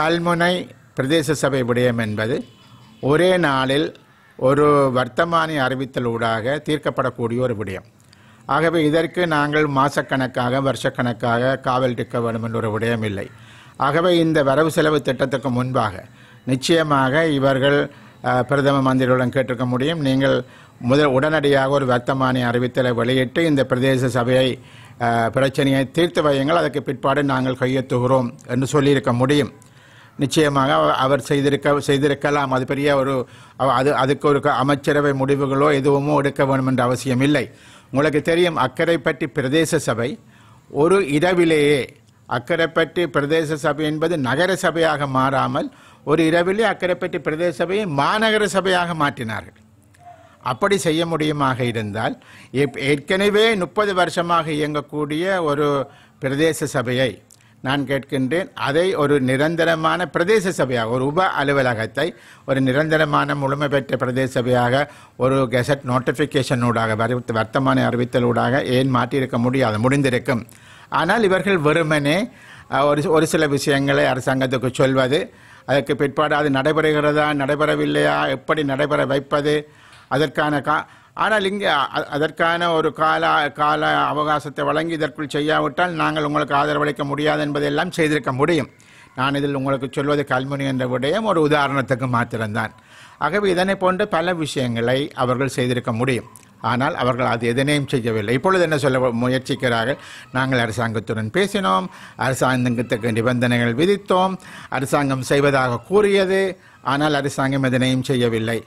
கல்முனை பிரதேச சபை விடயம் என்பது ஒரே நாளில் ஒரு வர்த்தமானி அறிவித்தலூடாக தீர்க்கப்படக்கூடிய ஒரு விடயம் ஆகவே இதற்கு நாங்கள் மாசக்கணக்காக வருஷக்கணக்காக காவல் டிக்க வேண்டும் என்ற ஒரு விடயம் இல்லை ஆகவே இந்த வரவு செலவு திட்டத்துக்கு முன்பாக நிச்சயமாக இவர்கள் பிரதம மந்திரியுடன் கேட்டிருக்க முடியும் நீங்கள் முதல் உடனடியாக ஒரு வர்த்தமானி அறிவித்தலை வெளியிட்டு இந்த பிரதேச சபையை பிரச்சனையை தீர்த்து வையுங்கள் அதற்கு பிற்பாடு நாங்கள் கையெழுத்துகிறோம் என்று சொல்லியிருக்க முடியும் நிச்சயமாக அவர் செய்திருக்க செய்திருக்கலாம் அது பெரிய ஒரு அது அதுக்கு ஒரு அமைச்சரவை முடிவுகளோ எதுவுமோ எடுக்க வேண்டும் என்ற அவசியம் இல்லை உங்களுக்கு தெரியும் அக்கரைப்பட்டி பிரதேச சபை ஒரு இரவிலேயே அக்கரைப்பட்டி பிரதேச சபை என்பது நகர சபையாக மாறாமல் ஒரு இரவிலே அக்கரைப்பட்டி பிரதேச சபையை மாநகர சபையாக மாற்றினார்கள் அப்படி செய்ய முடியுமாக இருந்தால் ஏற்கனவே முப்பது வருஷமாக இயங்கக்கூடிய ஒரு பிரதேச சபையை நான் கேட்கின்றேன் அதை ஒரு நிரந்தரமான பிரதேச சபையாக ஒரு உப அலுவலகத்தை ஒரு நிரந்தரமான முழுமை பெற்ற பிரதேச சபையாக ஒரு கெசட் நோட்டிஃபிகேஷனூடாக அறிவித்து வர்த்தமான அறிவித்தலூடாக ஏன் மாற்றியிருக்க முடியாது முடிந்திருக்கும் ஆனால் இவர்கள் வெறுமனே ஒரு ஒரு சில விஷயங்களை அரசாங்கத்துக்கு சொல்வது அதற்கு பிற்பாடு அது நடைபெறுகிறதா நடைபெறவில்லையா எப்படி நடைபெற வைப்பது அதற்கான கா ஆனால் இங்கே அதற்கான ஒரு கால கால அவகாசத்தை வழங்கி இதற்குள் செய்யாவிட்டால் நாங்கள் உங்களுக்கு ஆதரவளிக்க முடியாது என்பதெல்லாம் செய்திருக்க முடியும் நான் இதில் உங்களுக்கு சொல்வது கல்முனி என்ற விடயம் ஒரு உதாரணத்துக்கு மாத்திரம்தான் ஆகவே இதனை போன்ற பல விஷயங்களை அவர்கள் செய்திருக்க முடியும் ஆனால் அவர்கள் அது எதனையும் செய்யவில்லை இப்பொழுது என்ன சொல்ல முயற்சிக்கிறார்கள் நாங்கள் அரசாங்கத்துடன் பேசினோம் அரசாங்கத்துக்கு நிபந்தனைகள் விதித்தோம் அரசாங்கம் செய்வதாக கூறியது ஆனால் அரசாங்கம் எதனையும் செய்யவில்லை